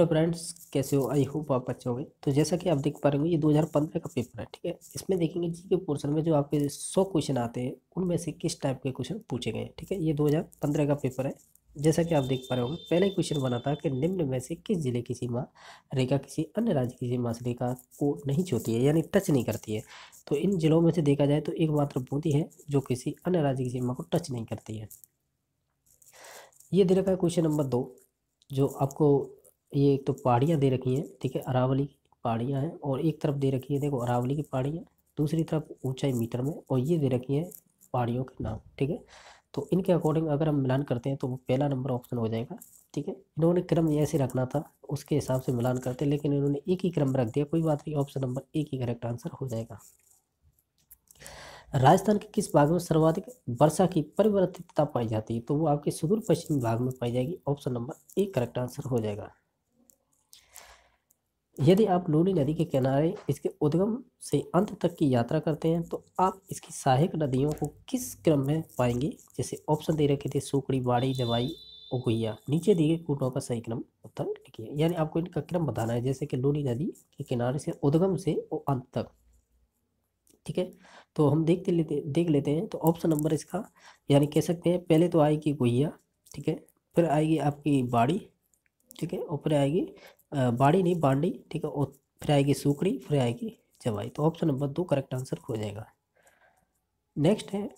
hello friends कैसे हो I hope आप अच्छे होंगे तो जैसा कि आप देख पा रहे हो ये 2015 का पेपर है ठीक है इसमें देखेंगे जी के पोर्सन में जो आपके 100 क्वेश्चन आते हैं उनमें से किस टाइप के क्वेश्चन पूछे गए ठीक है ये 2015 का पेपर है जैसा कि आप देख पा रहे होंगे पहले क्वेश्चन बना था कि निम्न में से किस जिले की सीमा रेखा किसी अन्य राज्य की सीमा से रेखा को नहीं छूती है यानी टच नहीं करती है तो इन जिलों में से देखा जाए तो एकमात्र बूंदी है जो किसी अन्य राज्य की सीमा को टच नहीं करती है ये दे रखा है क्वेश्चन नंबर दो जो आपको ये एक तो पहाड़ियाँ दे रखी हैं ठीक है अरावली की पहाड़ियाँ हैं और एक तरफ दे रखी है देखो अरावली की पहाड़ियाँ दूसरी तरफ ऊंचाई मीटर में और ये दे रखी है पहाड़ियों के नाम ठीक है तो इनके अकॉर्डिंग अगर हम मिलान करते हैं तो वो पहला नंबर ऑप्शन हो जाएगा ठीक है इन्होंने क्रम ऐसे रखना था उसके हिसाब से मिलान करते हैं लेकिन इन्होंने एक ही क्रम रख दिया कोई बात नहीं ऑप्शन नंबर एक ही करेक्ट आंसर हो जाएगा राजस्थान के किस भाग में सर्वाधिक वर्षा की परिवर्तितता पाई जाती है तो वो आपके सुदूर पश्चिमी भाग में पाई जाएगी ऑप्शन नंबर एक करेक्ट आंसर हो जाएगा यदि आप लूनी नदी के किनारे इसके उद्गम से अंत तक की यात्रा करते हैं तो आप इसकी सहायक नदियों को किस क्रम में पाएंगे जैसे ऑप्शन दे रखे थे सूखड़ी बाड़ी दवाई उगुइया नीचे दिए गए कूटों का सही क्रम उत्तर लिखिए यानी आपको इनका क्रम बताना है जैसे कि लूनी नदी के किनारे से उद्गम से और अंत तक ठीक है तो हम देखते लेते देख लेते हैं तो ऑप्शन नंबर इसका यानी कह सकते हैं पहले तो आएगी गुहिया ठीक है फिर आएगी आपकी बाड़ी ठीक है ऊपर आएगी बाड़ी नहीं बाडी ठीक है और फिर आएगी सूखड़ी फिर आएगी जवाई तो ऑप्शन नंबर दो करेक्ट आंसर हो जाएगा नेक्स्ट है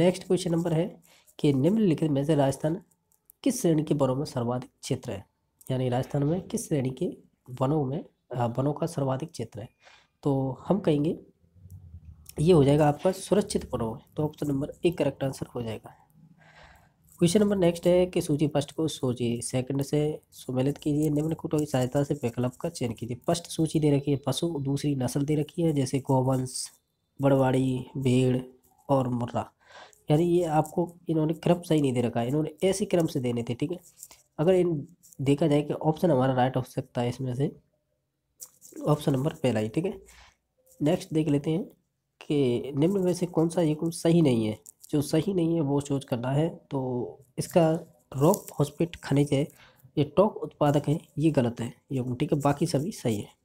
नेक्स्ट क्वेश्चन नंबर है कि निम्नलिखित में से राजस्थान किस श्रेणी के वनों में सर्वाधिक क्षेत्र है यानी राजस्थान में किस श्रेणी के वनों में वनों का सर्वाधिक क्षेत्र है तो हम कहेंगे ये हो जाएगा आपका सुरक्षित वनों तो ऑप्शन नंबर एक करेक्ट आंसर हो जाएगा क्वेश्चन नंबर नेक्स्ट है कि सूची फर्स्ट को सोचिए सेकंड से सुमेलित कीजिए निम्न कुटों की सहायता से विकल्प का चयन कीजिए फर्स्ट सूची दे रखी है पशु दूसरी नस्ल दे रखी है जैसे गोवंश बड़वाड़ी भेड़ और मुर्रा यानी ये आपको इन्होंने क्रम सही नहीं दे रखा है इन्होंने ऐसे क्रम से देने थे ठीक है अगर इन देखा जाए कि ऑप्शन हमारा राइट हो सकता है इसमें से ऑप्शन नंबर पहला ही ठीक है नेक्स्ट देख लेते हैं कि निम्न में से कौन सा युग्म सही नहीं है जो सही नहीं है वो चूज करना है तो इसका रॉक हॉस्पिट खनिज है ये टॉक उत्पादक है ये गलत है ये ठीक है बाकी सभी सही है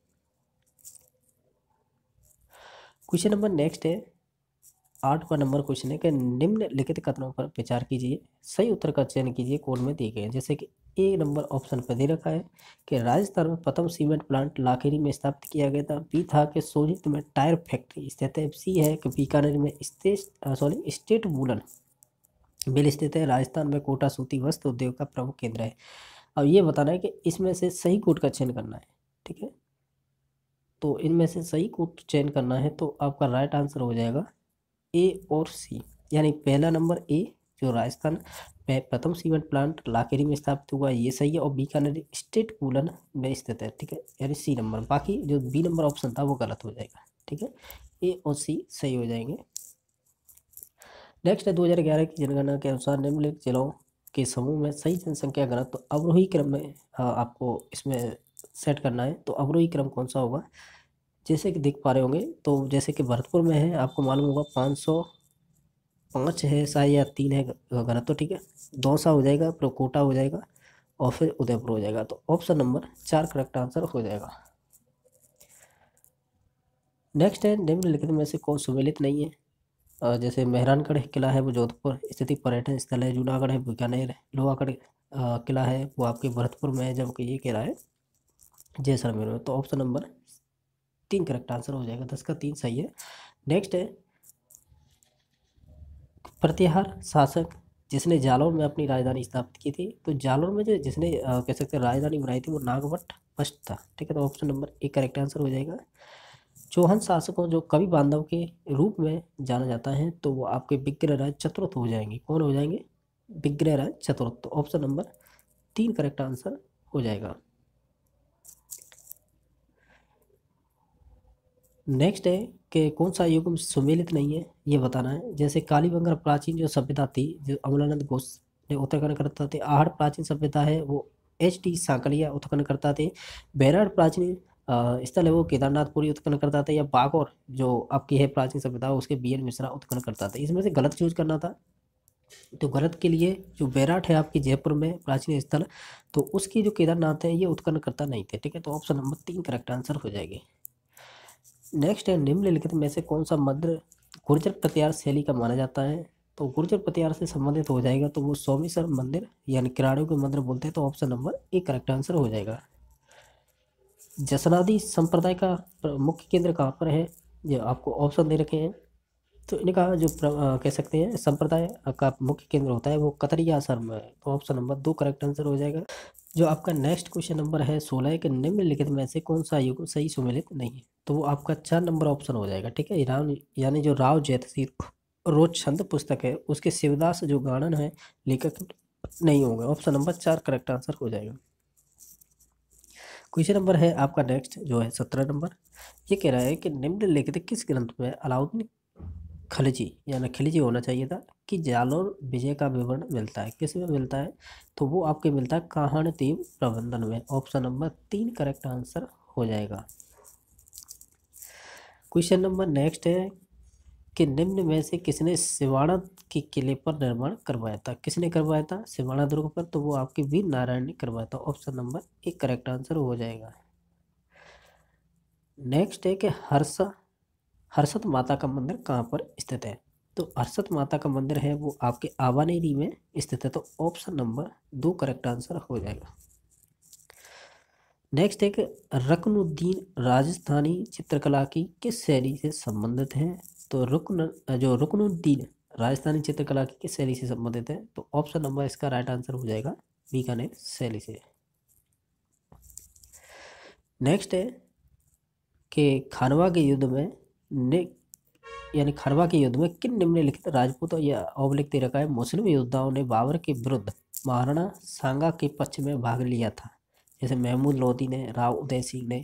क्वेश्चन नंबर नेक्स्ट है का नंबर क्वेश्चन है कि निम्नलिखित कथनों पर विचार कीजिए सही उत्तर का चयन कीजिए कोड में दिए गए जैसे कि ए नंबर ऑप्शन पर दे रखा है कि राजस्थान में प्रथम सीमेंट प्लांट लाखेरी में स्थापित किया गया था बी था कि सोनित में टायर फैक्ट्री स्थित है सी है कि बीकानेर में सॉरी स्टेट बुलन बिल स्थित है राजस्थान में कोटा सूती वस्त्र उद्योग का प्रमुख केंद्र है अब ये बताना है कि इसमें से सही कोट का चयन करना है ठीक है तो इनमें से सही कोट चयन करना है तो आपका राइट आंसर हो जाएगा ए और सी यानी पहला नंबर ए जो राजस्थान प्रथम सीमेंट प्लांट लाकेरी में स्थापित हुआ ये सही है और बीकानेर स्टेट कूलन में स्थित है ठीक है यानी सी नंबर बाकी जो बी नंबर ऑप्शन था वो गलत हो जाएगा ठीक है ए और सी सही हो जाएंगे नेक्स्ट है दो की जनगणना के अनुसार निम्नलिखित जिलों के समूह में सही जनसंख्या गलत तो अवरोही क्रम में आपको इसमें सेट करना है तो अवरोही क्रम कौन सा होगा जैसे कि देख पा रहे होंगे तो जैसे कि भरतपुर में है आपको मालूम होगा पाँच सौ पाँच है शायद या तीन है गलत तो ठीक है दौसा हो जाएगा फिर कोटा हो जाएगा और फिर उदयपुर हो जाएगा तो ऑप्शन नंबर चार करेक्ट आंसर हो जाएगा नेक्स्ट है निम्नलिखित में से कौन सुमेलित नहीं है जैसे मेहरानगढ़ किला है वो जोधपुर स्थिति पर्यटन स्थल है जूनागढ़ है बीकानेर है लोहागढ़ किला है वो आपके भरतपुर में है जबकि ये किला है जैसलमेर में तो ऑप्शन नंबर तीन करेक्ट आंसर हो जाएगा दस का तीन सही है नेक्स्ट है प्रतिहार शासक जिसने जालौर में अपनी राजधानी स्थापित की थी तो जालौर में जो जिसने कह सकते हैं राजधानी बनाई थी वो नागवट फर्स्ट था ठीक है तो ऑप्शन नंबर एक करेक्ट आंसर हो जाएगा चौहान शासकों जो कवि बांधव के रूप में जाना जाता है तो वो आपके विग्रहराज चतुर्थ हो जाएंगे कौन हो जाएंगे विग्रहराज चतुर्थ तो ऑप्शन नंबर तीन करेक्ट आंसर हो जाएगा नेक्स्ट है के कौन सा युग सुमेलित नहीं है ये बताना है जैसे काली बंगर प्राचीन जो सभ्यता थी जो अमलानंद घोष ने उत्तराखंड करता थे आहड़ प्राचीन सभ्यता है वो एच टी सांकलिया उत्तराखंड करता थे बैराड़ प्राचीन स्थल है वो केदारनाथपुरी उत्खनन करता था या बागौर जो आपकी है प्राचीन सभ्यता उसके बी एन मिश्रा उत्खनन करता था इसमें से गलत चूज करना था तो गलत के लिए जो बैराट है आपकी जयपुर में प्राचीन स्थल तो उसकी जो केदारनाथ है ये उत्खनन करता नहीं थे ठीक है तो ऑप्शन नंबर तीन करेक्ट आंसर हो जाएगी नेक्स्ट है निम्नलिखित में से कौन सा मध्य गुर्जर प्रत्यार शैली का माना जाता है तो गुर्जर प्रत्यार से संबंधित हो जाएगा तो वो सोमेश्वर मंदिर यानी किराड़ियों के मंदिर बोलते हैं तो option number A correct answer हो जाएगा जसनादी संप्रदाय का मुख्य केंद्र कहाँ पर है ये आपको ऑप्शन दे रखे हैं तो इनका जो आ, कह सकते हैं संप्रदाय का मुख्य केंद्र होता है वो कतरिया आश्रम है तो ऑप्शन नंबर दो करेक्ट आंसर हो जाएगा जो आपका नेक्स्ट क्वेश्चन नंबर है सोलह के निम्नलिखित में से कौन सा युग सही सुमिलित नहीं है तो वो आपका चार नंबर ऑप्शन हो जाएगा ठीक है ईरान यानी जो राव जयतसीर रोज छंद पुस्तक है उसके शिवदास जो गानन है लेखक नहीं होंगे ऑप्शन नंबर चार करेक्ट आंसर हो जाएगा क्वेश्चन नंबर है आपका नेक्स्ट जो है सत्रह नंबर ये कह रहा है कि निम्नलिखित किस ग्रंथ में अलाउद्दीन खलजी यानी खिलजी होना चाहिए था कि जालोर विजय का विवरण मिलता है किस में मिलता है तो वो आपके मिलता है तीव प्रबंधन में ऑप्शन नंबर तीन करेक्ट आंसर हो जाएगा क्वेश्चन नंबर नेक्स्ट है कि निम्न में से किसने सिवाड़ा के किले पर निर्माण करवाया था किसने करवाया था सिवाड़ा दुर्ग पर तो वो आपके वीर नारायण ने करवाया था ऑप्शन नंबर एक करेक्ट आंसर हो जाएगा नेक्स्ट है कि हर्षा हर्षद माता का मंदिर कहाँ पर स्थित है तो अरसत माता का मंदिर है वो आपके आवानेरी में स्थित है तो ऑप्शन नंबर दो करेक्ट आंसर हो जाएगा नेक्स्ट एक रकनुद्दीन राजस्थानी चित्रकला की किस शैली से संबंधित है तो रुकन जो रुकनुद्दीन राजस्थानी चित्रकला की किस शैली से संबंधित है तो ऑप्शन नंबर इसका राइट आंसर हो जाएगा बीकानेर शैली से नेक्स्ट है कि खानवा के युद्ध में ने यानी खरवा के युद्ध में किन निम्नलिखित राजपूत या अवलिख रखा है मुस्लिम योद्धाओं ने बाबर के विरुद्ध महाराणा सांगा के पक्ष में भाग लिया था जैसे महमूद लोधी ने राव उदय सिंह ने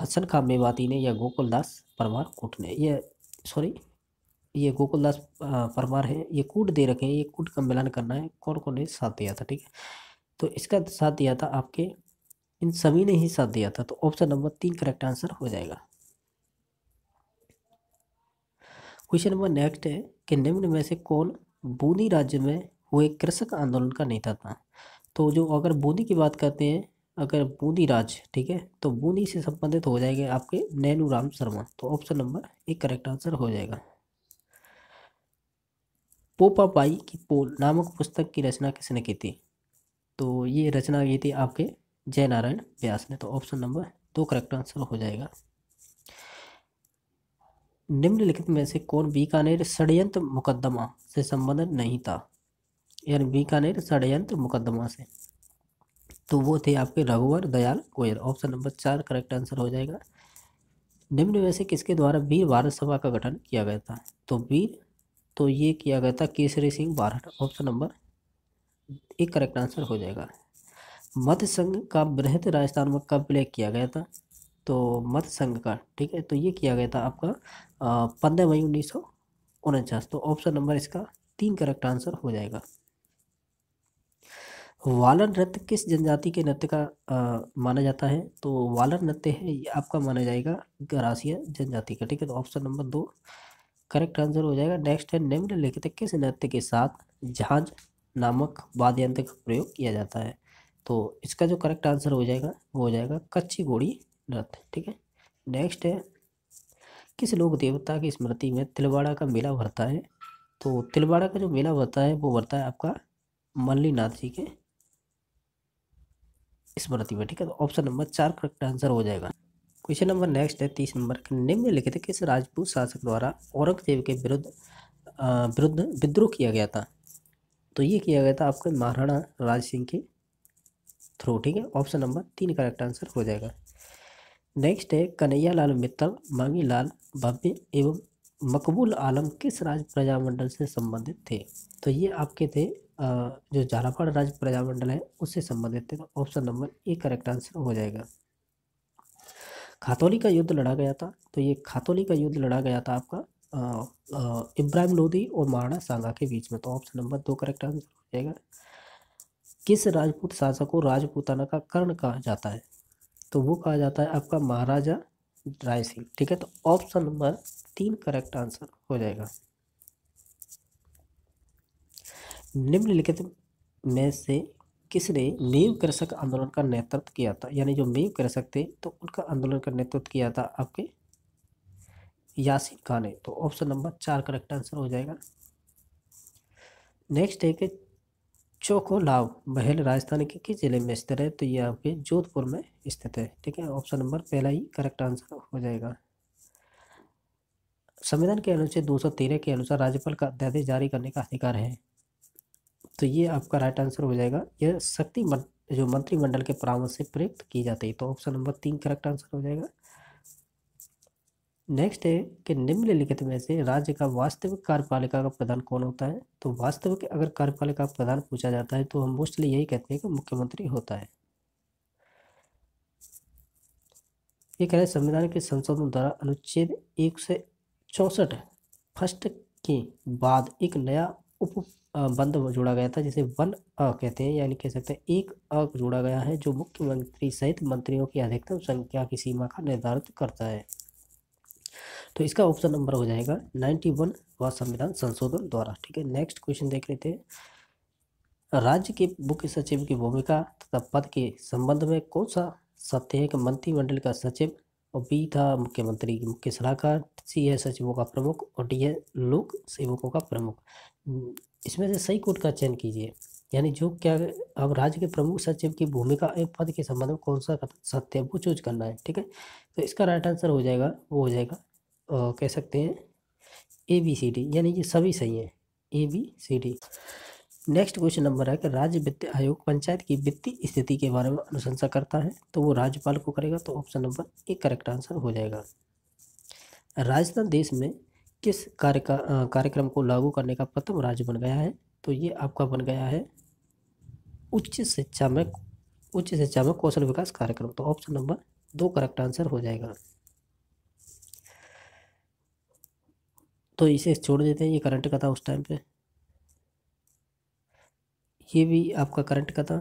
हसन खां मेवाती ने या गोकुलदास परमार कूट ने ये सॉरी ये गोकुलदास परमार है ये कूट दे रखे हैं ये कूट का मिलान करना है कौन कौन ने साथ दिया था ठीक है तो इसका साथ दिया था आपके इन सभी ने ही साथ दिया था तो ऑप्शन नंबर तीन करेक्ट आंसर हो जाएगा क्वेश्चन नंबर नेक्स्ट है कि निम्न में से कौन बूंदी राज्य में हुए कृषक आंदोलन का नेता था तो जो अगर बूंदी की बात करते हैं अगर बूंदी राज ठीक है तो बूंदी से संबंधित हो जाएंगे आपके नैनू राम शर्मा तो ऑप्शन नंबर एक करेक्ट आंसर हो जाएगा पोपा बाई की पोल नामक पुस्तक की रचना किसने की थी तो ये रचना की थी आपके जयनारायण व्यास ने तो ऑप्शन नंबर दो करेक्ट आंसर हो जाएगा निम्नलिखित में से कौन बीकानेर षडयंत्र मुकदमा से संबंधित नहीं था यानी बीकानेर षडयंत्र मुकदमा से तो वो थे आपके रघुवर दयाल गोयल ऑप्शन नंबर चार करेक्ट आंसर हो जाएगा निम्न में से किसके द्वारा वीर भारत सभा का गठन किया गया था तो वीर तो ये किया गया था केसरी सिंह बारहट ऑप्शन नंबर एक करेक्ट आंसर हो जाएगा मत संघ का बृहद राजस्थान में कब प्ले किया गया था तो मत संघ का ठीक है तो ये किया गया था आपका पंद्रह मई उन्नीस सौ उनचास तो ऑप्शन नंबर इसका तीन करेक्ट आंसर हो जाएगा वालन नृत्य किस जनजाति के नृत्य का आ, माना जाता है तो वालन नृत्य है ये आपका माना जाएगा गरासिया जनजाति का ठीक है तो ऑप्शन नंबर दो करेक्ट आंसर हो जाएगा नेक्स्ट है निम्नलिखित किस नृत्य के साथ झांझ नामक वाद्य यंत्र का प्रयोग किया जाता है तो इसका जो करेक्ट आंसर हो जाएगा वो हो जाएगा कच्ची घोड़ी नृत्य ठीक है नेक्स्ट है किस लोग देवता की स्मृति में तिलवाड़ा का मेला भरता है तो तिलवाड़ा का जो मेला भरता है वो भरता है आपका मल्लीनाथ जी के स्मृति में ठीक है तो ऑप्शन नंबर चार करेक्ट आंसर हो जाएगा क्वेश्चन नंबर नेक्स्ट है तीस नंबर निम्नलिखित किस राजपूत शासक द्वारा औरंगजेब के विरुद्ध विरुद्ध विद्रोह किया गया था तो ये किया गया था आपके महाराणा राज सिंह के थ्रू ठीक है ऑप्शन नंबर तीन करेक्ट आंसर हो जाएगा नेक्स्ट है कन्हैया लाल मित्तल मांगीलाल भव्य एवं मकबूल आलम किस राज प्रजामंडल से संबंधित थे तो ये आपके थे जो झालावाड़ राज्य प्रजामंडल है उससे संबंधित थे option number A correct answer हो जाएगा खातौली का युद्ध लड़ा गया था तो ये खातौली का युद्ध लड़ा गया था आपका इब्राहिम लोधी और महाराणा सांगा के बीच में तो ऑप्शन नंबर दो करेक्ट आंसर हो जाएगा किस राजपूत शासक को राजपूताना का कर्ण कहा जाता है तो वो कहा जाता है आपका महाराजा राय सिंह ठीक है तो ऑप्शन नंबर तीन करेक्ट आंसर हो जाएगा निम्नलिखित में से किसने मेव कृषक आंदोलन का नेतृत्व किया था यानी जो मेव कृषक थे तो उनका आंदोलन का नेतृत्व किया था आपके यासिन खान ने तो ऑप्शन नंबर चार करेक्ट आंसर हो जाएगा नेक्स्ट है कि चोकोलाव महल राजस्थान के किस जिले में स्थित है तो ये आपके जोधपुर में स्थित है ठीक है ऑप्शन नंबर पहला ही करेक्ट आंसर हो जाएगा संविधान के अनुच्छेद दो सौ तेरह के अनुसार राज्यपाल का अध्यादेश जारी करने का अधिकार है तो ये आपका राइट आंसर हो जाएगा यह शक्ति मन, जो मंत्रिमंडल के परामर्श से प्रयुक्त की जाती है तो ऑप्शन नंबर तीन करेक्ट आंसर हो जाएगा नेक्स्ट है कि निम्नलिखित में से राज्य का वास्तविक कार्यपालिका का प्रधान कौन होता है तो वास्तविक अगर कार्यपालिका प्रधान पूछा जाता है तो हम मोस्टली यही कहते हैं कि मुख्यमंत्री होता है ये कह रहे संविधान के संशोधन द्वारा अनुच्छेद एक सौ चौसठ फर्स्ट के बाद एक नया उप बंद जोड़ा गया था जिसे वन अ कहते हैं यानी कह सकते हैं एक अ जोड़ा गया है जो मुख्यमंत्री सहित मंत्रियों की अधिकतम संख्या की सीमा का निर्धारित करता है तो इसका ऑप्शन नंबर हो जाएगा नाइन्टी वन व संविधान संशोधन द्वारा ठीक है नेक्स्ट क्वेश्चन देख लेते हैं राज्य के मुख्य सचिव की भूमिका तथा पद के संबंध में कौन सा सत्य है कि मंत्रिमंडल का सचिव और बी था मुख्यमंत्री मुख्य सलाहकार सी है सचिवों का प्रमुख और डी है लोक सेवकों का प्रमुख इसमें से सही कोट का चयन कीजिए यानी जो क्या अब राज्य के प्रमुख सचिव की भूमिका एवं पद के संबंध में कौन सा सत्य है वो चूज करना है ठीक है तो इसका राइट आंसर हो जाएगा वो हो जाएगा कह सकते हैं ए बी सी डी यानी कि सभी सही हैं A B C D next question number है कि राज्य वित्त आयोग पंचायत की वित्तीय स्थिति के बारे में अनुशंसा करता है तो वो राज्यपाल को करेगा तो option number A correct answer हो जाएगा राजस्थान देश में किस कार्य का कार्यक्रम को लागू करने का प्रथम राज्य बन गया है तो ये आपका बन गया है उच्च शिक्षा में उच्च शिक्षा में कौशल विकास कार्यक्रम तो ऑप्शन नंबर दो करेक्ट आंसर हो जाएगा तो इसे छोड़ देते हैं ये करंट का था उस टाइम पे ये भी आपका करंट का था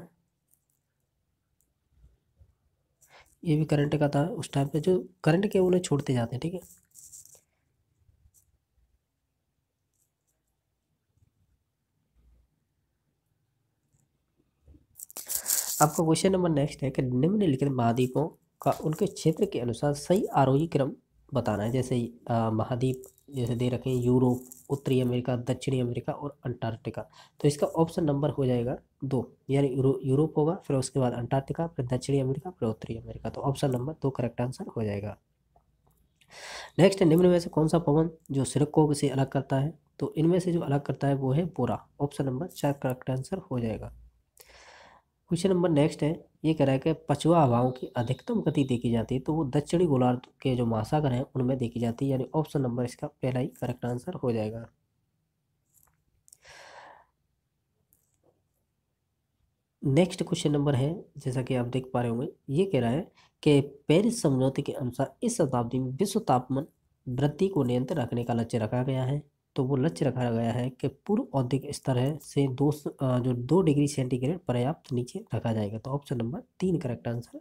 ये भी करंट का था उस टाइम पे जो करंट के उन्हें छोड़ते जाते हैं ठीक है आपका क्वेश्चन नंबर नेक्स्ट है कि निम्नलिखित महाद्वीपों का उनके क्षेत्र के अनुसार सही आरोही क्रम बताना है जैसे महाद्वीप जैसे दे रखें यूरोप उत्तरी अमेरिका दक्षिणी अमेरिका और अंटार्कटिका तो इसका ऑप्शन नंबर हो जाएगा दो यानी यूरो, यूरोप होगा फिर उसके बाद अंटार्कटिका फिर दक्षिणी अमेरिका फिर उत्तरी अमेरिका तो ऑप्शन नंबर दो करेक्ट आंसर हो जाएगा नेक्स्ट है निम्न में से कौन सा पवन जो सिरकों से अलग करता है तो इनमें से जो अलग करता है वो है बोरा ऑप्शन नंबर चार करेक्ट आंसर हो जाएगा क्वेश्चन नंबर नेक्स्ट है ये कह रहा है कि पछुआ हवाओं की अधिकतम गति देखी जाती है तो वो दक्षिणी गोलार्ध के जो महासागर हैं उनमें देखी जाती है यानी ऑप्शन नंबर इसका पहला ही करेक्ट आंसर हो जाएगा नेक्स्ट क्वेश्चन नंबर है जैसा कि आप देख पा रहे होंगे ये कह रहा है कि पेरिस समझौते के अनुसार इस शताब्दी में विश्व तापमान वृद्धि को नियंत्रण रखने का लक्ष्य रखा गया है तो वो लक्ष्य रखा गया है कि पूर्व औद्योगिक स्तर है से दो जो दो डिग्री सेंटीग्रेड पर्याप्त नीचे रखा जाएगा तो ऑप्शन नंबर तीन करेक्ट आंसर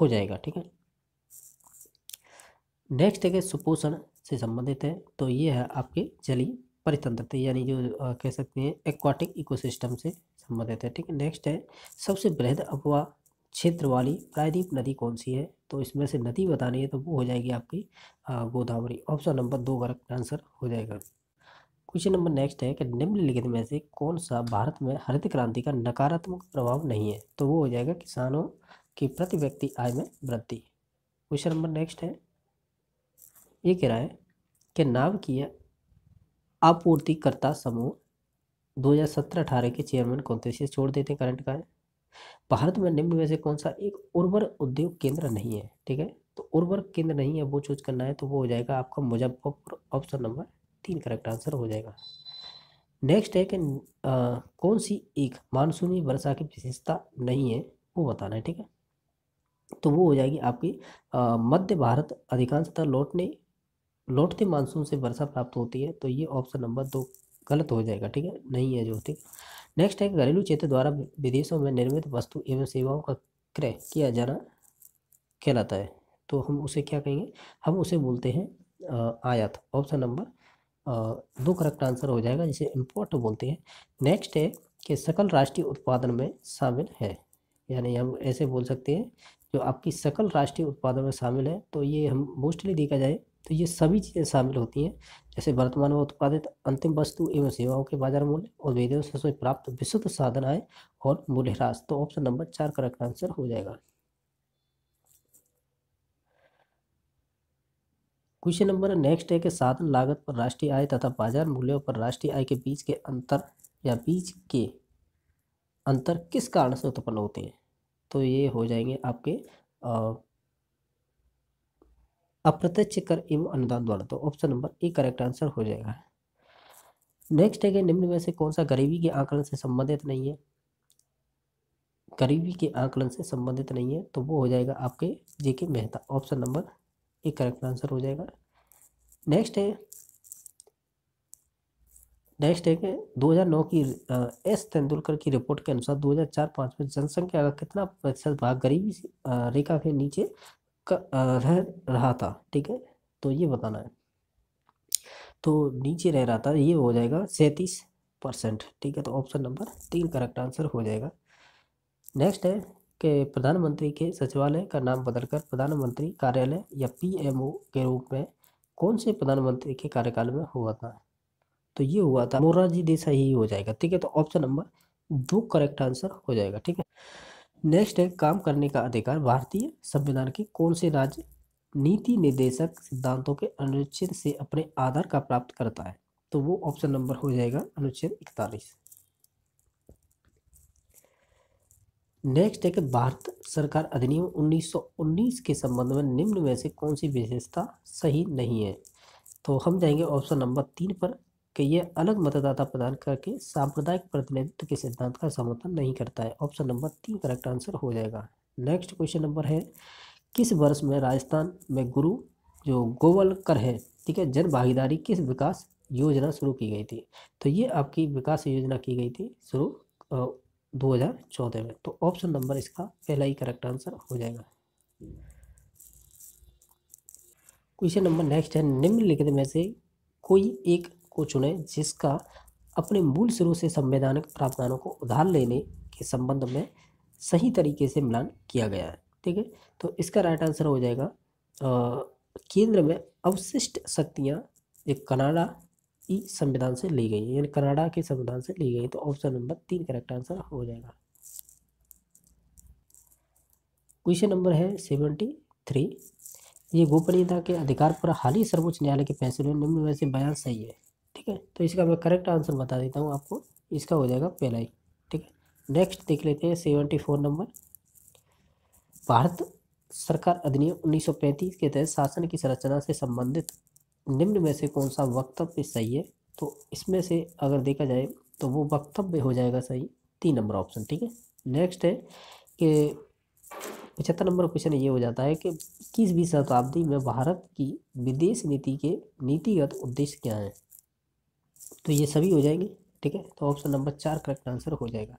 हो जाएगा ठीक है नेक्स्ट है सुपोषण से संबंधित है तो ये है आपके जली परितंत्र यानी जो आ, कह सकते हैं एक्वाटिक इकोसिस्टम से संबंधित है ठीक है नेक्स्ट है सबसे बृहद अफवा क्षेत्र वाली प्रायद्वीप नदी कौन सी है तो इसमें से नदी बतानी है तो वो हो जाएगी आपकी गोदावरी ऑप्शन नंबर दो करेक्ट आंसर हो जाएगा क्वेश्चन नंबर नेक्स्ट है कि निम्नलिखित में से कौन सा भारत में हरित क्रांति का नकारात्मक प्रभाव नहीं है तो वो हो जाएगा किसानों की प्रति व्यक्ति आय में वृद्धि क्वेश्चन नंबर नेक्स्ट है ये कह रहा है कि की आपूर्तिकर्ता समूह 2017-18 के चेयरमैन कौन थे इसे छोड़ देते हैं करंट का है भारत में निम्न में से कौन सा एक उर्वर उद्योग केंद्र नहीं है ठीक है तो उर्वर केंद्र नहीं है वो चूज करना है तो वो हो जाएगा आपका मुजफ्फरपुर ऑप्शन नंबर तीन करेक्ट आंसर हो जाएगा नेक्स्ट है कि कौन सी एक मानसूनी वर्षा की विशेषता नहीं है वो बताना है ठीक है तो वो हो जाएगी आपकी मध्य भारत अधिकांशतः लौटने लौटते मानसून से वर्षा प्राप्त होती है तो ये ऑप्शन नंबर दो गलत हो जाएगा ठीक है नहीं है जो ठीक नेक्स्ट है घरेलू क्षेत्र द्वारा विदेशों में निर्मित वस्तु एवं सेवाओं का क्रय किया जाना कहलाता है तो हम उसे क्या कहेंगे हम उसे बोलते हैं आयात ऑप्शन नंबर दो करेक्ट आंसर हो जाएगा जिसे इम्पोर्ट बोलते हैं नेक्स्ट है कि सकल राष्ट्रीय उत्पादन में शामिल है यानी हम ऐसे बोल सकते हैं जो आपकी सकल राष्ट्रीय उत्पादन में शामिल है तो ये हम मोस्टली देखा जाए तो ये सभी चीज़ें शामिल होती हैं जैसे वर्तमान में उत्पादित अंतिम वस्तु एवं सेवाओं के बाजार मूल्य और विदेशों से प्राप्त विशुद्ध साधन आए और मूल्यह्रास तो ऑप्शन नंबर चार करेक्ट आंसर हो जाएगा क्वेश्चन नंबर नेक्स्ट है कि साधन लागत पर राष्ट्रीय आय तथा बाजार मूल्यों पर राष्ट्रीय आय के बीच के अंतर या बीच के अंतर किस कारण से उत्पन्न होते हैं तो ये हो जाएंगे आपके अप्रत्यक्ष कर एवं अनुदान द्वारा तो option number A correct answer हो जाएगा नेक्स्ट है कि निम्न में से कौन सा गरीबी के आंकलन से संबंधित नहीं है गरीबी के आंकलन से संबंधित नहीं है तो वो हो जाएगा आपके J K Mehta option number ये करेक्ट आंसर हो जाएगा नेक्स्ट है नेक्स्ट है कि 2009 की एस तेंदुलकर की रिपोर्ट के अनुसार 2004-5 में जनसंख्या का कितना प्रतिशत भाग गरीबी रेखा के नीचे रह रहा था ठीक है तो ये बताना है तो नीचे रह रहा था ये हो जाएगा सैंतीस परसेंट ठीक है तो ऑप्शन नंबर तीन करेक्ट आंसर हो जाएगा नेक्स्ट है के प्रधानमंत्री के सचिवालय का नाम बदलकर प्रधानमंत्री कार्यालय या पीएमओ के रूप में कौन से प्रधानमंत्री के कार्यकाल में हुआ था तो ये हुआ था मोरारजी देसाई ही हो जाएगा ठीक है तो ऑप्शन नंबर दो करेक्ट आंसर हो जाएगा ठीक है नेक्स्ट है काम करने का अधिकार भारतीय संविधान के कौन से राज्य नीति निर्देशक सिद्धांतों के अनुच्छेद से अपने आधार का प्राप्त करता है तो वो ऑप्शन नंबर हो जाएगा अनुच्छेद इकतालीस नेक्स्ट है कि भारत सरकार अधिनियम 1919 के संबंध में निम्न में से कौन सी विशेषता सही नहीं है तो हम जाएंगे ऑप्शन नंबर तीन पर कि यह अलग मतदाता प्रदान करके सांप्रदायिक प्रतिनिधित्व के सिद्धांत का समर्थन नहीं करता है ऑप्शन नंबर तीन करेक्ट आंसर हो जाएगा नेक्स्ट क्वेश्चन नंबर है किस वर्ष में राजस्थान में गुरु जो गोवलकर है ठीक है जन भागीदारी किस विकास योजना शुरू की गई थी तो ये आपकी विकास योजना की गई थी शुरू 2014 में तो ऑप्शन नंबर इसका पहला ही करेक्ट आंसर हो जाएगा क्वेश्चन नंबर नेक्स्ट है निम्नलिखित में से कोई एक को चुने जिसका अपने मूल शुरू से संवैधानिक प्रावधानों को उधार लेने के संबंध में सही तरीके से मिलान किया गया है ठीक है तो इसका राइट आंसर हो जाएगा आ, केंद्र में अवशिष्ट शक्तियाँ ये कनाडा की संविधान से ली गई है यानी कनाडा के संविधान से ली गई तो ऑप्शन नंबर तीन करेक्ट आंसर हो जाएगा क्वेश्चन नंबर है सेवेंटी थ्री ये गोपनीयता के अधिकार पर हाल ही सर्वोच्च न्यायालय के फैसले में निम्न में से बयान सही है ठीक है तो इसका मैं करेक्ट आंसर बता देता हूँ आपको इसका हो जाएगा पहला ही ठीक है नेक्स्ट देख लेते हैं सेवेंटी फोर नंबर भारत सरकार अधिनियम उन्नीस के तहत शासन की संरचना से संबंधित निम्न में से कौन सा वक्तव्य सही है तो इसमें से अगर देखा जाए तो वो वक्तव्य हो जाएगा सही तीन नंबर ऑप्शन ठीक है नेक्स्ट है कि पचहत्तर नंबर क्वेश्चन ये हो जाता है कि इक्कीसवीं शताब्दी में भारत की विदेश नीति के नीतिगत उद्देश्य क्या हैं तो ये सभी हो जाएंगे ठीक है तो ऑप्शन नंबर चार करेक्ट आंसर हो जाएगा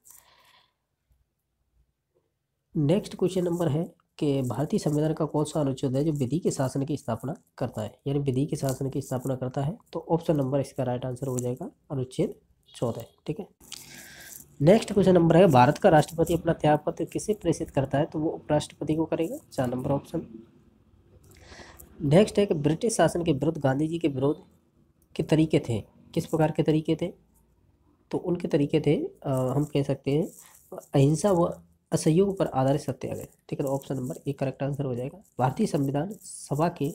नेक्स्ट क्वेश्चन नंबर है के भारतीय संविधान का कौन सा अनुच्छेद है जो विधि के शासन की स्थापना करता है यानी विधि के शासन की स्थापना करता है तो ऑप्शन नंबर इसका राइट आंसर हो जाएगा अनुच्छेद चौदह ठीक है नेक्स्ट क्वेश्चन नंबर है भारत का राष्ट्रपति अपना त्याग पत्र किसे प्रेषित करता है तो वो उपराष्ट्रपति को करेगा चार नंबर ऑप्शन नेक्स्ट है कि ब्रिटिश शासन के विरुद्ध गांधी जी के विरोध के तरीके थे किस प्रकार के तरीके थे तो उनके तरीके थे आ, हम कह सकते हैं अहिंसा व असहयोग पर आधारित सत्याग्रह ठीक है तो ऑप्शन नंबर एक करेक्ट आंसर हो जाएगा भारतीय संविधान सभा के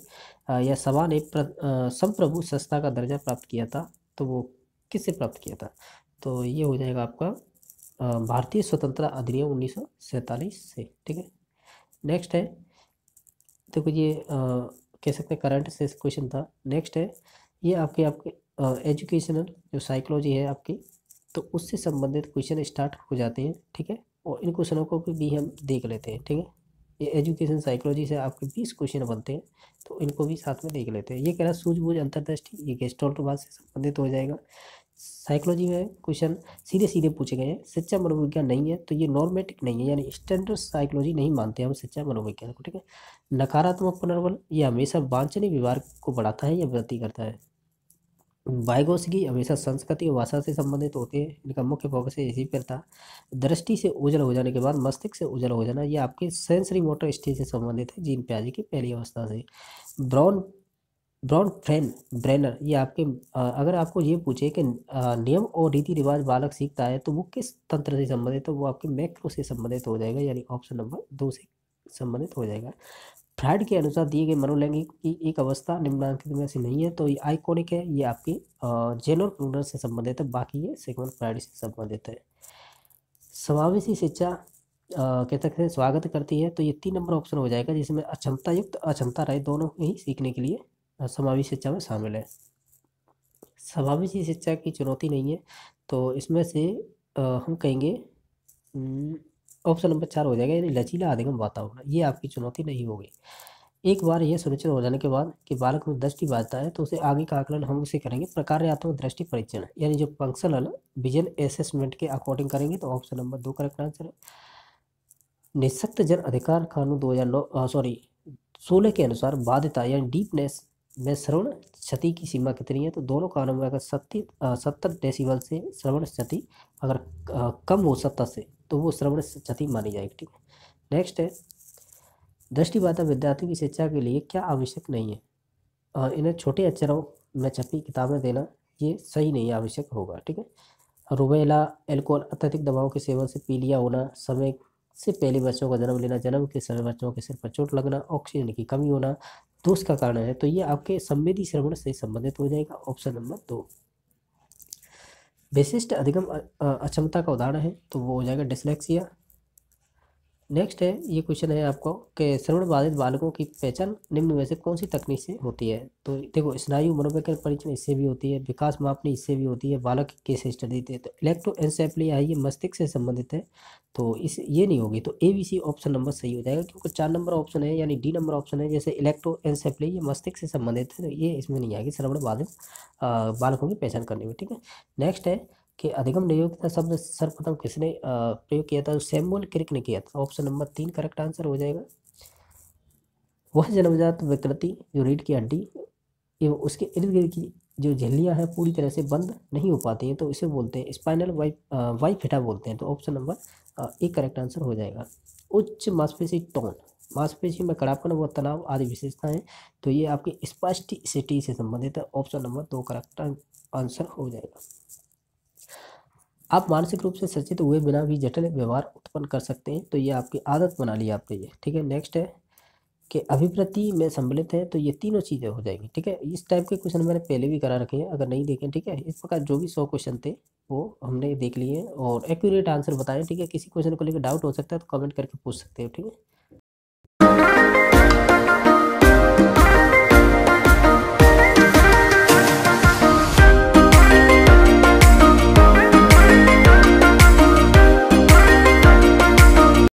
या सभा ने संप्रभु संस्था का दर्जा प्राप्त किया था तो वो किससे प्राप्त किया था तो ये हो जाएगा आपका भारतीय स्वतंत्रता अधिनियम उन्नीस से ठीक है नेक्स्ट है देखो ये कह सकते हैं करंट से क्वेश्चन था नेक्स्ट है ये आपके आपके एजुकेशनल जो साइकोलॉजी है आपकी तो उससे संबंधित क्वेश्चन स्टार्ट हो जाते हैं ठीक है और इन क्वेश्चनों को भी हम देख लेते हैं ठीक है ये एजुकेशन साइकोलॉजी से आपके बीस क्वेश्चन बनते हैं तो इनको भी साथ में देख लेते हैं ये कह रहा है सूझबूझ अंतरदृष्टि ये बाद से संबंधित हो जाएगा साइकोलॉजी में क्वेश्चन सीधे सीधे पूछे गए हैं शिक्षा मनोविज्ञान नहीं है तो ये नॉर्मेटिक नहीं है यानी स्टैंडर्ड साइकोलॉजी नहीं मानते हम शिक्षा मनोविज्ञान को ठीक है नकारात्मक पुनर्बल ये हमेशा वांछनीय व्यवहार को बढ़ाता है या वृद्धि करता है वाइगोस की हमेशा संस्कृति और भाषा से संबंधित होते हैं इनका मुख्य फोकस इसी पर था दृष्टि से उजल हो जाने के बाद मस्तिष्क से उजल हो जाना ये आपके सेंसरी मोटर स्टेज से संबंधित है जीन प्याजी की पहली अवस्था से ब्राउन ब्राउन फ्रेन ब्रेनर ये आपके अगर आपको ये पूछे कि नियम और रीति रिवाज बालक सीखता है तो वो किस तंत्र से संबंधित है तो वो आपके मैक्रो से संबंधित हो जाएगा यानी ऑप्शन नंबर दो से संबंधित हो जाएगा फ्राइड के अनुसार दिए गए मनोलैंगिक की एक अवस्था निम्नांकित में से नहीं है तो ये आइकोनिक है ये आपकी जेनर प्रूनर से संबंधित है बाकी ये सेगमेंट फ्राइड से संबंधित है समावेशी शिक्षा कह सकते हैं स्वागत करती है तो ये तीन नंबर ऑप्शन हो जाएगा जिसमें अक्षमता युक्त अक्षमता राय दोनों ही सीखने के लिए समावेशी शिक्षा में शामिल है समावेशी शिक्षा की चुनौती नहीं है तो इसमें से हम कहेंगे ऑप्शन नंबर चार हो जाएगा यानी लचीला अधिगम वातावरण ये आपकी चुनौती नहीं होगी एक बार यह सुनिश्चित हो जाने के बाद कि बालक में दृष्टि बाधता है तो उसे आगे का आकलन हम उसे करेंगे प्रकार प्रकार्यात्मक दृष्टि परीक्षण यानी जो फंक्शनल विजन एसेसमेंट के अकॉर्डिंग करेंगे तो ऑप्शन नंबर दो करेक्ट आंसर है निशक्त जन अधिकार कानून 2009 सॉरी सोलह के अनुसार बाध्यता यानी डीपनेस में श्रवण क्षति की सीमा कितनी है तो दोनों कानून में अगर सत्ती सत्तर डेसीबल से श्रवण क्षति अगर कम हो सत्तर से तो वो श्रवण क्षति मानी जाएगी ठीक है नेक्स्ट है दृष्टिबाधा विद्यार्थियों की शिक्षा के लिए क्या आवश्यक नहीं है इन्हें छोटे अक्षरों में छपी किताबें देना ये सही नहीं आवश्यक होगा ठीक है रुबेला एल्कोहल अत्यधिक दवाओं के सेवन से पीलिया होना समय से पहले बच्चों का जन्म लेना जन्म के समय बच्चों के सिर पर चोट लगना ऑक्सीजन की कमी होना दोष का कारण है तो ये आपके संवेदी श्रवण से संबंधित हो जाएगा ऑप्शन नंबर दो विशिष्ट अधिगम अक्षमता का उदाहरण है तो वो हो जाएगा डिसलेक्सिया नेक्स्ट है ये क्वेश्चन है आपको कि श्रवण बाधित बालकों की पहचान निम्न में से कौन सी तकनीक से होती है तो देखो स्नायु मनोवैज्ञान परीक्षण इससे भी होती है विकास मापनी इससे भी होती है बालक केस स्टडी थे तो इलेक्ट्रो आई ये मस्तिष्क से संबंधित है तो इस ये नहीं होगी तो A B C option number सही हो जाएगा क्योंकि चार नंबर ऑप्शन है यानी डी नंबर ऑप्शन है जैसे इलेक्ट्रो एनसेप्लिया ये मस्तिष्क से संबंधित है तो ये इसमें नहीं आएगी श्रवण बाधित बालकों की पहचान करने में ठीक है नेक्स्ट है कि अधिगम नियोग शब्द सर्वप्रथम किसने प्रयोग किया था सैमुअल क्रिक ने किया था ऑप्शन नंबर तीन करेक्ट आंसर हो जाएगा वह जन्मजात विकृति जो रीढ़ की हड्डी एवं उसके इर्द गिर्द की जो झिल्लियाँ हैं पूरी तरह से बंद नहीं हो पाती हैं तो इसे बोलते हैं स्पाइनल वाइप फिटा बोलते हैं तो ऑप्शन नंबर एक करेक्ट आंसर हो जाएगा उच्च मांसपेशी टोन मांसपेशी में कड़ापन व तनाव आदि विशेषताएं तो ये आपकी सिटी से संबंधित है ऑप्शन नंबर दो करेक्ट आंसर हो जाएगा आप मानसिक रूप से सचेत हुए बिना भी जटिल व्यवहार उत्पन्न कर सकते हैं तो ये आपकी आदत बना ली आपने ये ठीक है नेक्स्ट है कि अभिप्रति में सम्मिलित है तो ये तीनों चीज़ें हो जाएंगी ठीक है इस टाइप के क्वेश्चन मैंने पहले भी करा रखे हैं अगर नहीं देखें ठीक है इस प्रकार जो भी सौ क्वेश्चन थे वो हमने देख लिए और एक्यूरेट आंसर बताएं ठीक है किसी क्वेश्चन को लेकर डाउट हो सकता है तो कमेंट करके पूछ सकते हो ठीक है